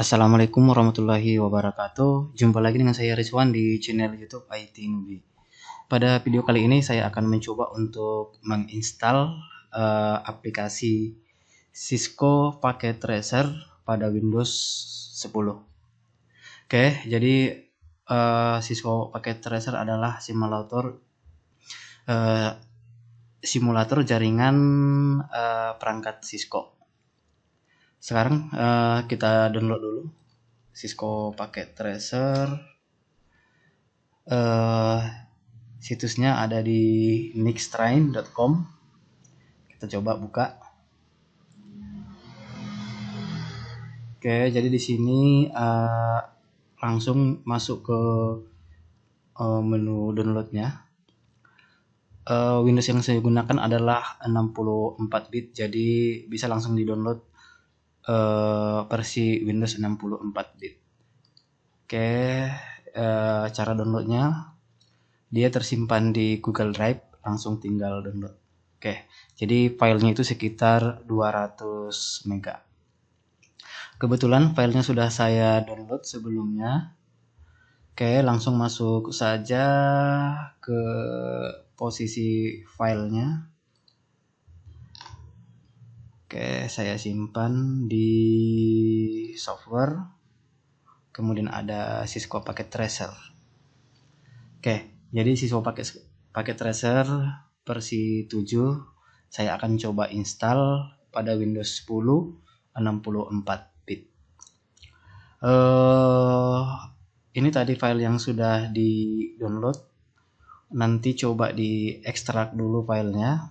Assalamualaikum warahmatullahi wabarakatuh. Jumpa lagi dengan saya Rizwan di channel YouTube IT newbie Pada video kali ini saya akan mencoba untuk menginstal uh, aplikasi Cisco Packet Tracer pada Windows 10. Oke, okay, jadi uh, Cisco Packet Tracer adalah simulator uh, simulator jaringan uh, perangkat Cisco sekarang uh, kita download dulu Cisco Packet Tracer uh, situsnya ada di nixtrain.com kita coba buka oke jadi di sini uh, langsung masuk ke uh, menu downloadnya uh, Windows yang saya gunakan adalah 64 bit jadi bisa langsung di download Eh, versi Windows 64 bit. Oke, okay, uh, eh, cara downloadnya dia tersimpan di Google Drive, langsung tinggal download. Oke, okay, jadi filenya itu sekitar 200 MB. Kebetulan filenya sudah saya download sebelumnya. Oke, okay, langsung masuk saja ke posisi filenya. Oke, saya simpan di software. Kemudian ada Cisco Packet tracer. Oke, jadi Cisco Packet pakai tracer versi 7 saya akan coba install pada Windows 10 64 bit. Uh, ini tadi file yang sudah di-download. Nanti coba di-ekstrak dulu filenya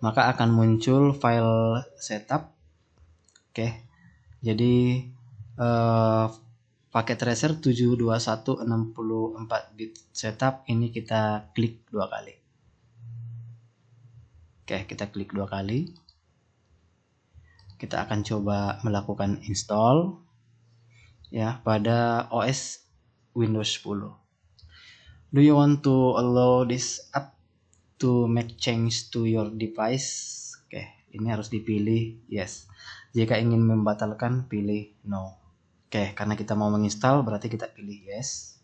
maka akan muncul file setup oke okay. jadi eh, paket tracer 72164 bit setup ini kita klik dua kali oke kita klik dua kali kita akan coba melakukan install ya pada OS Windows 10 do you want to allow this app to make change to your device. Oke, okay, ini harus dipilih yes. Jika ingin membatalkan, pilih no. Oke, okay, karena kita mau menginstal, berarti kita pilih yes.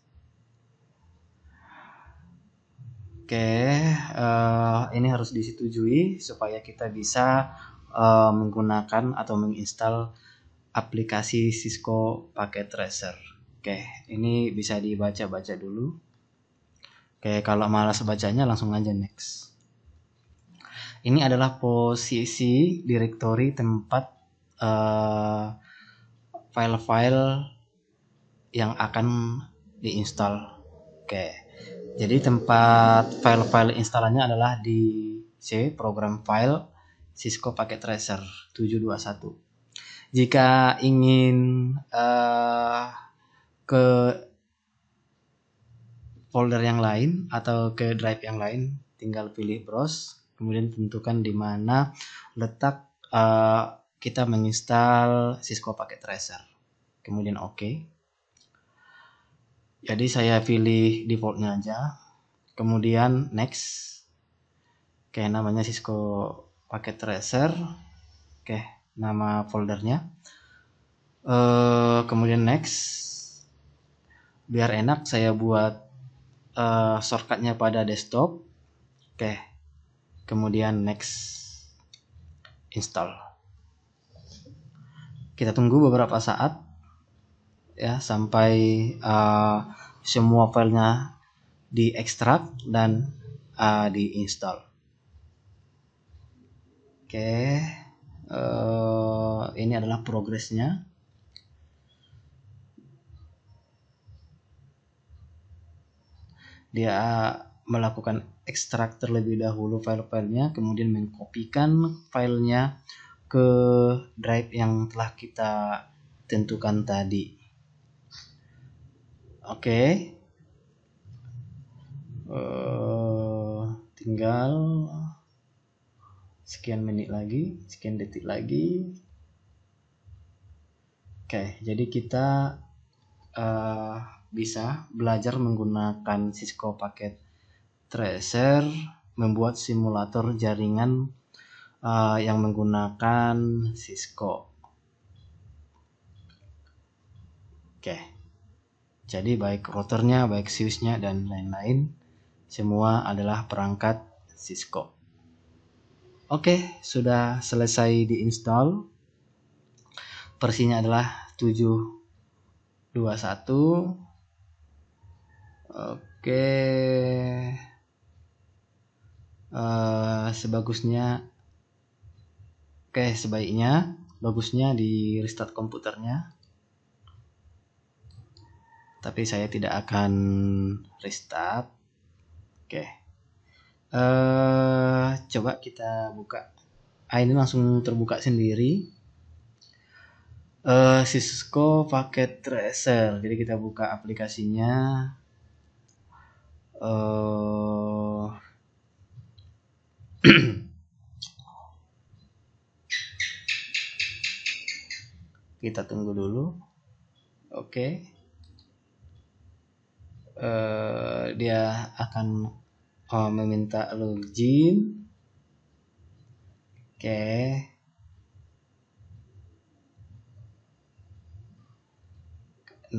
Oke, okay, uh, eh, ini harus disetujui supaya kita bisa uh, menggunakan atau menginstal aplikasi Cisco Packet Tracer. Oke, ini bisa dibaca-baca dulu. Oke, kalau malas bacanya langsung aja next. Ini adalah posisi direktori tempat eh, file-file uh, yang akan diinstal. Oke. Jadi tempat file-file instalannya adalah di C program file Cisco Packet Tracer 721. Jika ingin uh, ke folder yang lain atau ke drive yang lain tinggal pilih browse kemudian tentukan di mana letak uh, kita menginstal Cisco Packet Tracer kemudian OK. jadi saya pilih defaultnya aja kemudian next oke okay, namanya Cisco Packet Tracer oke okay, nama foldernya uh, kemudian next biar enak saya buat uh, shortcutnya pada desktop oke okay. kemudian next install kita tunggu beberapa saat ya sampai uh, semua filenya diekstrak dan uh, diinstall oke okay. uh, ini adalah progresnya dia ah, melakukan ekstrak terlebih dahulu file-filenya kemudian mengkopikan filenya ke drive yang telah kita tentukan tadi oke okay. uh, eh, tinggal sekian menit lagi sekian detik lagi oke okay, jadi kita uh, bisa belajar menggunakan Cisco Packet Tracer, membuat simulator jaringan uh, yang menggunakan Cisco. Oke, jadi baik routernya, baik switchnya dan lain-lain, semua adalah perangkat Cisco. Oke, sudah selesai diinstal. Versinya adalah 721 Oke. Uh, sebagusnya Oke, sebaiknya bagusnya di restart komputernya. Tapi saya tidak akan restart. Oke. Uh, coba kita buka. Ah, ini langsung terbuka sendiri. Uh, Cisco Packet Tracer. Jadi kita buka aplikasinya. Eh, kita tunggu dulu oke okay. uh, eh, dia akan uh, meminta login oke okay.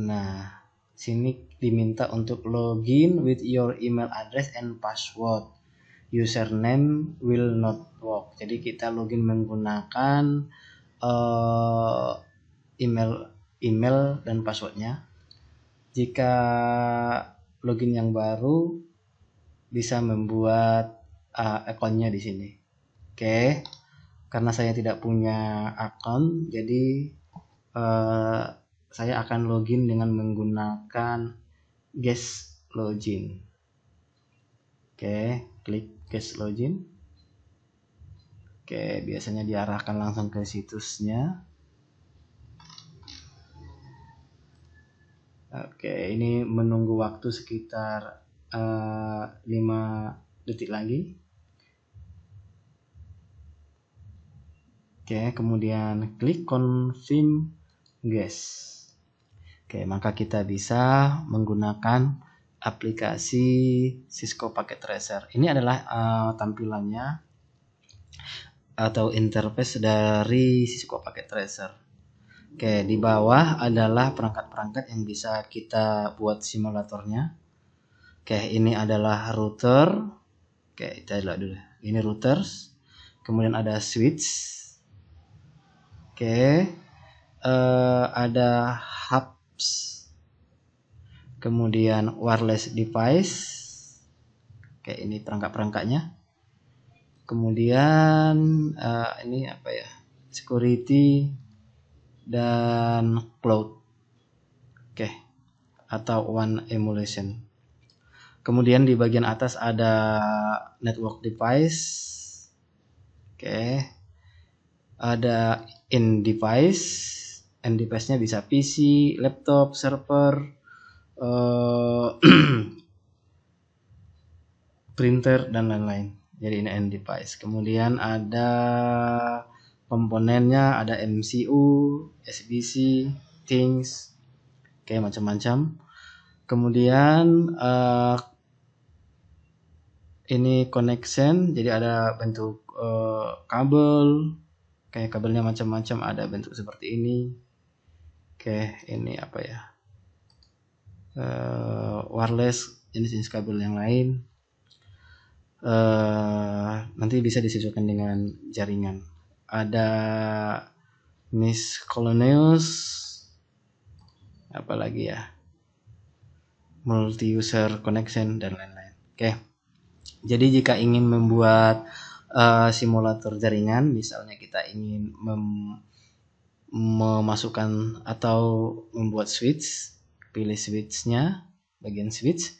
nah sini diminta untuk login with your email address and password. Username will not work. Jadi kita login menggunakan uh, email email dan passwordnya. Jika login yang baru bisa membuat uh, akunnya di sini. Oke, okay. karena saya tidak punya akun, jadi uh, saya akan login dengan menggunakan guest login. Oke, klik guest login. Oke, biasanya diarahkan langsung ke situsnya. Oke, ini menunggu waktu sekitar uh, eh, 5 detik lagi. Oke, kemudian klik confirm guest. Oke, maka kita bisa menggunakan aplikasi Cisco Packet Tracer. Ini adalah uh, tampilannya atau interface dari Cisco Packet Tracer. Oke, di bawah adalah perangkat-perangkat yang bisa kita buat simulatornya. Oke, ini adalah router. Oke, kita lihat dulu. Ini routers. Kemudian ada switch. Oke, uh, ada hub kemudian wireless device kayak ini perangkat-perangkatnya kemudian uh, ini apa ya security dan cloud oke atau one emulation kemudian di bagian atas ada network device oke okay. ada in device End device nya bisa PC, laptop, server, uh, printer dan lain-lain. Jadi ini end device. Kemudian ada komponennya ada MCU, SBC, things, kayak macam-macam. Kemudian uh, ini connection, jadi ada bentuk uh, kabel, kayak kabelnya macam-macam, ada bentuk seperti ini, pakai ini apa ya uh, wireless jenis-jenis kabel yang lain uh, nanti bisa disesuaikan dengan jaringan ada Miss Coloneus apalagi ya multi user connection dan lain-lain oke okay. jadi jika ingin membuat uh, simulator jaringan misalnya kita ingin memasukkan atau membuat switch pilih switchnya bagian switch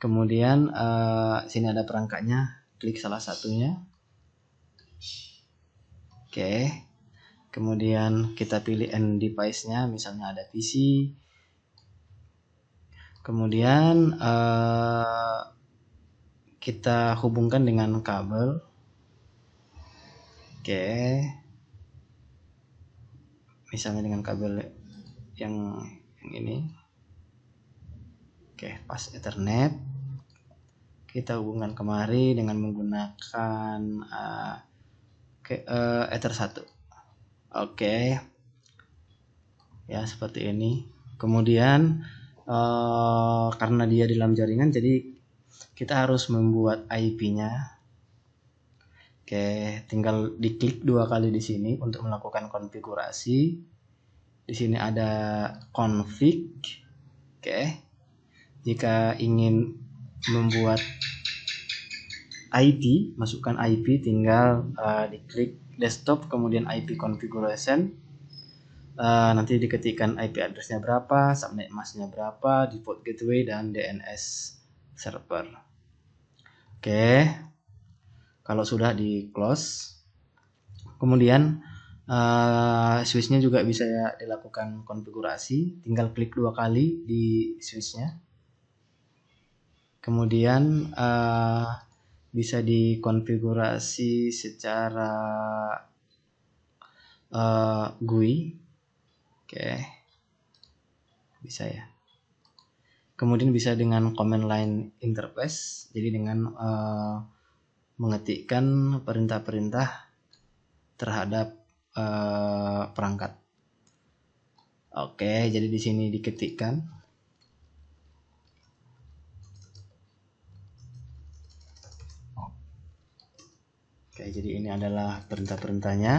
kemudian uh, sini ada perangkatnya klik salah satunya oke okay. kemudian kita pilih end device nya misalnya ada PC kemudian uh, kita hubungkan dengan kabel oke okay misalnya dengan kabel yang, ini oke pas ethernet kita hubungkan kemari dengan menggunakan uh, ke, uh, ether 1 oke ya seperti ini kemudian uh, karena dia di dalam jaringan jadi kita harus membuat IP nya Oke, tinggal diklik dua kali di sini untuk melakukan konfigurasi. Di sini ada config. Oke. Jika ingin membuat IP, masukkan IP tinggal uh, diklik desktop kemudian IP configuration. Uh, nanti diketikkan IP addressnya berapa, subnet masknya berapa, default gateway dan DNS server. Oke, kalau sudah di close kemudian uh, switchnya juga bisa dilakukan konfigurasi tinggal klik dua kali di switchnya kemudian uh, bisa dikonfigurasi secara uh, GUI oke bisa ya kemudian bisa dengan command line interface jadi dengan uh, mengetikkan perintah-perintah terhadap uh, perangkat. Oke, jadi di sini diketikkan. Oke, jadi ini adalah perintah-perintahnya.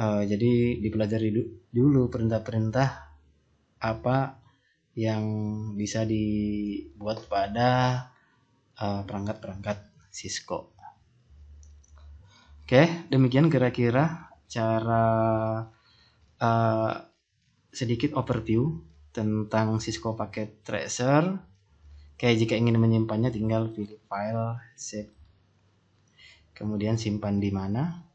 Uh, jadi dipelajari du dulu perintah-perintah apa yang bisa dibuat pada eh, perangkat-perangkat uh, perangkat -perangkat Cisco. Oke, demikian kira-kira cara uh, sedikit overview tentang Cisco Packet Tracer. Oke, jika ingin menyimpannya tinggal pilih file, save. Kemudian simpan di mana.